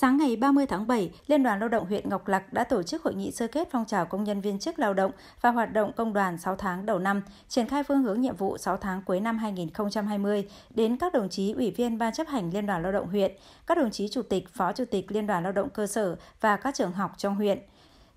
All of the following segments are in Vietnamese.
Sáng ngày 30 tháng 7, Liên đoàn Lao động huyện Ngọc Lặc đã tổ chức hội nghị sơ kết phong trào công nhân viên chức lao động và hoạt động công đoàn 6 tháng đầu năm, triển khai phương hướng nhiệm vụ 6 tháng cuối năm 2020 đến các đồng chí ủy viên ban chấp hành Liên đoàn Lao động huyện, các đồng chí chủ tịch, phó chủ tịch Liên đoàn Lao động cơ sở và các trường học trong huyện.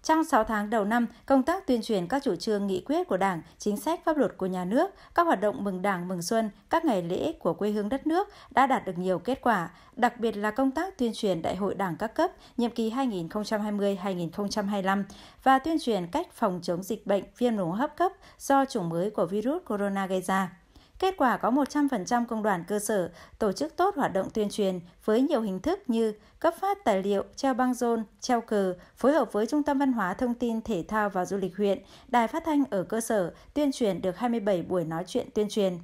Trong 6 tháng đầu năm, công tác tuyên truyền các chủ trương nghị quyết của Đảng, chính sách pháp luật của nhà nước, các hoạt động mừng Đảng mừng xuân, các ngày lễ của quê hương đất nước đã đạt được nhiều kết quả, đặc biệt là công tác tuyên truyền Đại hội Đảng các cấp nhiệm kỳ 2020-2025 và tuyên truyền cách phòng chống dịch bệnh viêm đường hô hấp cấp do chủng mới của virus corona gây ra. Kết quả có 100% công đoàn cơ sở tổ chức tốt hoạt động tuyên truyền với nhiều hình thức như cấp phát tài liệu, treo băng rôn, treo cờ, phối hợp với Trung tâm Văn hóa Thông tin Thể thao và Du lịch huyện, Đài Phát thanh ở cơ sở tuyên truyền được 27 buổi nói chuyện tuyên truyền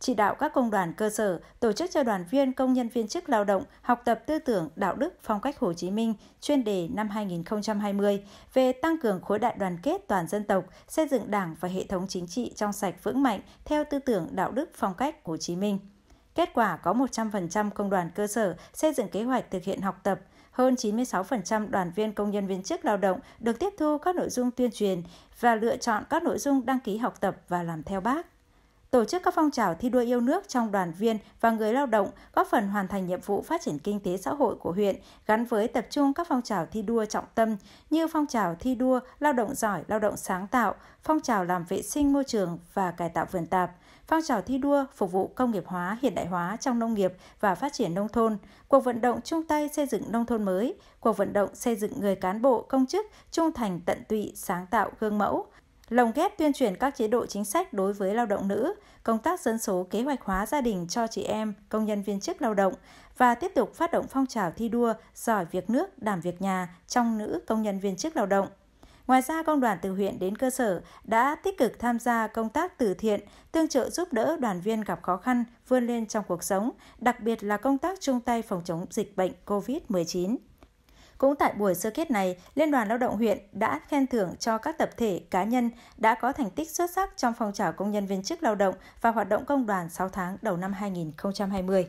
chỉ đạo các công đoàn cơ sở tổ chức cho đoàn viên công nhân viên chức lao động học tập tư tưởng đạo đức phong cách Hồ Chí Minh chuyên đề năm 2020 về tăng cường khối đại đoàn kết toàn dân tộc, xây dựng đảng và hệ thống chính trị trong sạch vững mạnh theo tư tưởng đạo đức phong cách Hồ Chí Minh. Kết quả có 100% công đoàn cơ sở xây dựng kế hoạch thực hiện học tập, hơn 96% đoàn viên công nhân viên chức lao động được tiếp thu các nội dung tuyên truyền và lựa chọn các nội dung đăng ký học tập và làm theo bác tổ chức các phong trào thi đua yêu nước trong đoàn viên và người lao động, góp phần hoàn thành nhiệm vụ phát triển kinh tế xã hội của huyện, gắn với tập trung các phong trào thi đua trọng tâm như phong trào thi đua lao động giỏi, lao động sáng tạo, phong trào làm vệ sinh môi trường và cải tạo vườn tạp, phong trào thi đua phục vụ công nghiệp hóa, hiện đại hóa trong nông nghiệp và phát triển nông thôn, cuộc vận động chung tay xây dựng nông thôn mới, cuộc vận động xây dựng người cán bộ công chức trung thành tận tụy, sáng tạo gương mẫu, lồng ghép tuyên truyền các chế độ chính sách đối với lao động nữ, công tác dân số kế hoạch hóa gia đình cho chị em, công nhân viên chức lao động và tiếp tục phát động phong trào thi đua giỏi việc nước, đảm việc nhà trong nữ công nhân viên chức lao động. Ngoài ra, công đoàn từ huyện đến cơ sở đã tích cực tham gia công tác từ thiện, tương trợ giúp đỡ đoàn viên gặp khó khăn, vươn lên trong cuộc sống, đặc biệt là công tác chung tay phòng chống dịch bệnh COVID-19. Cũng tại buổi sơ kết này, Liên đoàn Lao động huyện đã khen thưởng cho các tập thể cá nhân đã có thành tích xuất sắc trong phong trào công nhân viên chức lao động và hoạt động công đoàn 6 tháng đầu năm 2020.